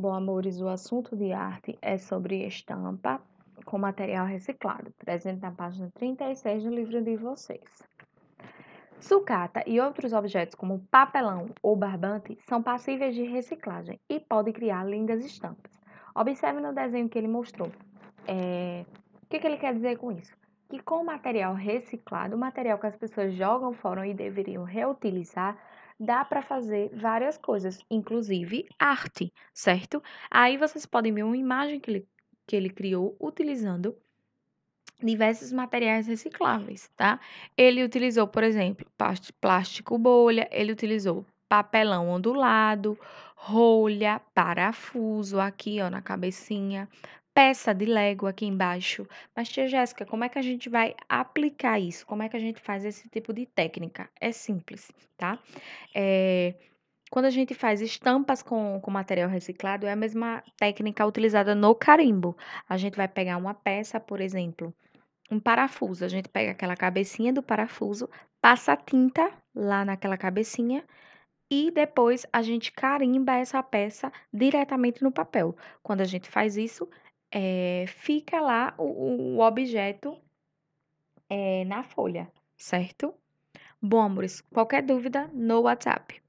Bom, amores, o assunto de arte é sobre estampa com material reciclado, presente na página 36 do livro de vocês. Sucata e outros objetos como papelão ou barbante são passíveis de reciclagem e podem criar lindas estampas. Observe no desenho que ele mostrou. É... O que, que ele quer dizer com isso? que com o material reciclado, o material que as pessoas jogam fora e deveriam reutilizar, dá para fazer várias coisas, inclusive arte, certo? Aí vocês podem ver uma imagem que ele, que ele criou utilizando diversos materiais recicláveis, tá? Ele utilizou, por exemplo, plástico bolha, ele utilizou papelão ondulado, rolha, parafuso aqui, ó, na cabecinha, peça de Lego aqui embaixo. Mas, tia Jéssica, como é que a gente vai aplicar isso? Como é que a gente faz esse tipo de técnica? É simples, tá? É, quando a gente faz estampas com, com material reciclado, é a mesma técnica utilizada no carimbo. A gente vai pegar uma peça, por exemplo, um parafuso. A gente pega aquela cabecinha do parafuso, passa tinta lá naquela cabecinha e depois a gente carimba essa peça diretamente no papel. Quando a gente faz isso, é, fica lá o, o objeto é, na folha, certo? Bom, amores, qualquer dúvida no WhatsApp.